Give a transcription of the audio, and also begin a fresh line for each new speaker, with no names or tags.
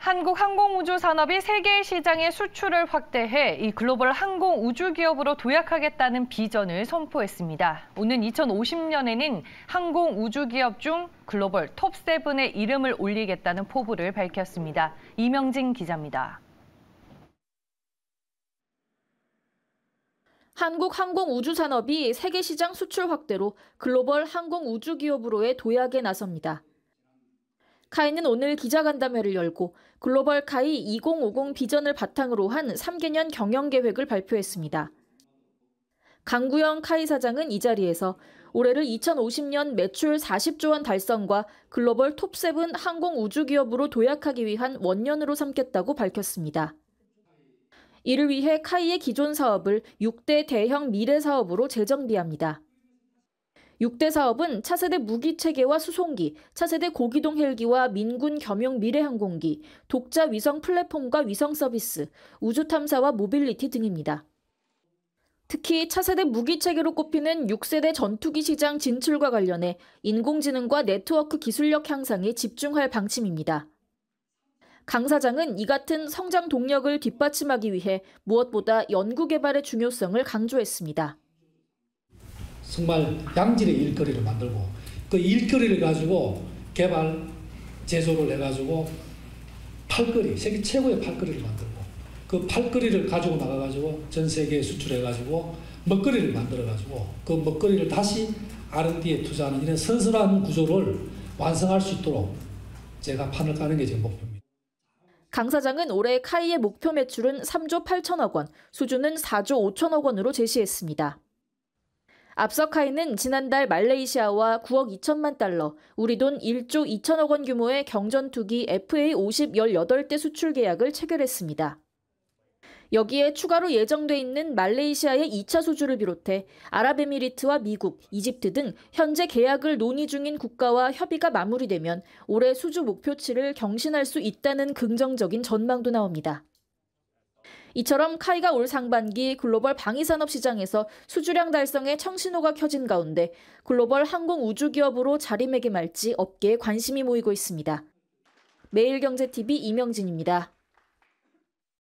한국 항공우주 산업이 세계 시장의 수출을 확대해 이 글로벌 항공 우주 기업으로 도약하겠다는 비전을 선포했습니다. 오는 2050년에는 항공 우주 기업 중 글로벌 톱7의 이름을 올리겠다는 포부를 밝혔습니다.
이명진 기자입니다. 한국 항공 우주 산업이 세계 시장 수출 확대로 글로벌 항공 우주 기업으로의 도약에 나섭니다. 카이는 오늘 기자간담회를 열고 글로벌 카이 2050 비전을 바탕으로 한 3개년 경영 계획을 발표했습니다. 강구영 카이 사장은 이 자리에서 올해를 2050년 매출 40조 원 달성과 글로벌 톱7 항공 우주 기업으로 도약하기 위한 원년으로 삼겠다고 밝혔습니다. 이를 위해 카이의 기존 사업을 6대 대형 미래 사업으로 재정비합니다. 6대 사업은 차세대 무기체계와 수송기, 차세대 고기동 헬기와 민군 겸용 미래항공기, 독자 위성 플랫폼과 위성 서비스, 우주탐사와 모빌리티 등입니다. 특히 차세대 무기체계로 꼽히는 6세대 전투기 시장 진출과 관련해 인공지능과 네트워크 기술력 향상에 집중할 방침입니다. 강 사장은 이 같은 성장 동력을 뒷받침하기 위해 무엇보다 연구개발의 중요성을 강조했습니다.
정말 양질의 일거리를 만들고 그 일거리를 가지고 개발, 제조를 해가지고 팔거리, 세계 최고의 팔거리를 만들고 그 팔거리를 가지고 나가가지고 전 세계에 수출해가지고 먹거리를 만들어가지고 그 먹거리를 다시 R&D에 투자하는 이런 선선한 구조를 완성할 수 있도록 제가 판을 까는 게제 목표입니다.
강 사장은 올해 카이의 목표 매출은 3조 8천억 원, 수주는 4조 5천억 원으로 제시했습니다. 앞서 카이는 지난달 말레이시아와 9억 2천만 달러, 우리 돈 1조 2천억 원 규모의 경전 투기 FA 50 18대 수출 계약을 체결했습니다. 여기에 추가로 예정돼 있는 말레이시아의 2차 수주를 비롯해 아랍에미리트와 미국, 이집트 등 현재 계약을 논의 중인 국가와 협의가 마무리되면 올해 수주 목표치를 경신할 수 있다는 긍정적인 전망도 나옵니다. 이처럼 카이가 올 상반기 글로벌 방위산업 시장에서 수주량 달성에 청신호가 켜진 가운데 글로벌 항공 우주기업으로 자리매김할지 업계에 관심이 모이고 있습니다. 매일경제TV 이명진입니다.